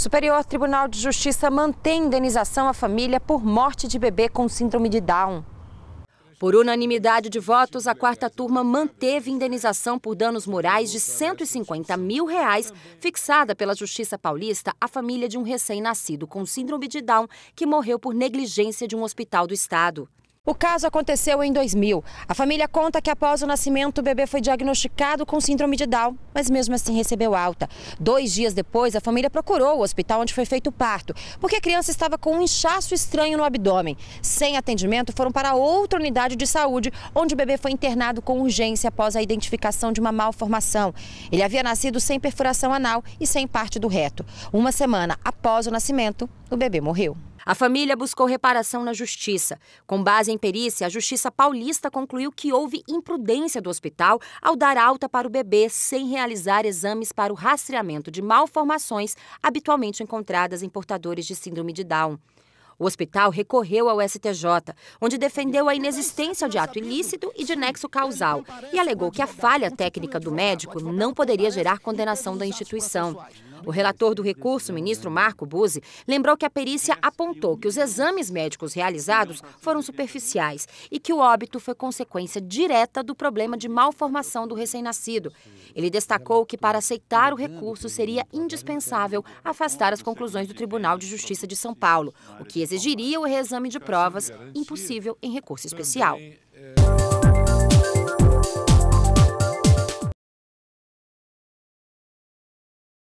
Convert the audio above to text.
Superior Tribunal de Justiça mantém indenização à família por morte de bebê com síndrome de Down. Por unanimidade de votos, a quarta turma manteve indenização por danos morais de 150 mil reais, fixada pela Justiça Paulista à família de um recém-nascido com síndrome de Down que morreu por negligência de um hospital do estado. O caso aconteceu em 2000. A família conta que após o nascimento o bebê foi diagnosticado com síndrome de Down, mas mesmo assim recebeu alta. Dois dias depois, a família procurou o hospital onde foi feito o parto, porque a criança estava com um inchaço estranho no abdômen. Sem atendimento, foram para outra unidade de saúde, onde o bebê foi internado com urgência após a identificação de uma malformação. Ele havia nascido sem perfuração anal e sem parte do reto. Uma semana após o nascimento, o bebê morreu. A família buscou reparação na justiça. Com base em perícia, a Justiça Paulista concluiu que houve imprudência do hospital ao dar alta para o bebê sem realizar exames para o rastreamento de malformações habitualmente encontradas em portadores de síndrome de Down. O hospital recorreu ao STJ, onde defendeu a inexistência de ato ilícito e de nexo causal e alegou que a falha técnica do médico não poderia gerar condenação da instituição. O relator do recurso, ministro Marco Buzzi, lembrou que a perícia apontou que os exames médicos realizados foram superficiais e que o óbito foi consequência direta do problema de malformação do recém-nascido. Ele destacou que para aceitar o recurso seria indispensável afastar as conclusões do Tribunal de Justiça de São Paulo, o que exigiria o reexame de provas, impossível em recurso especial.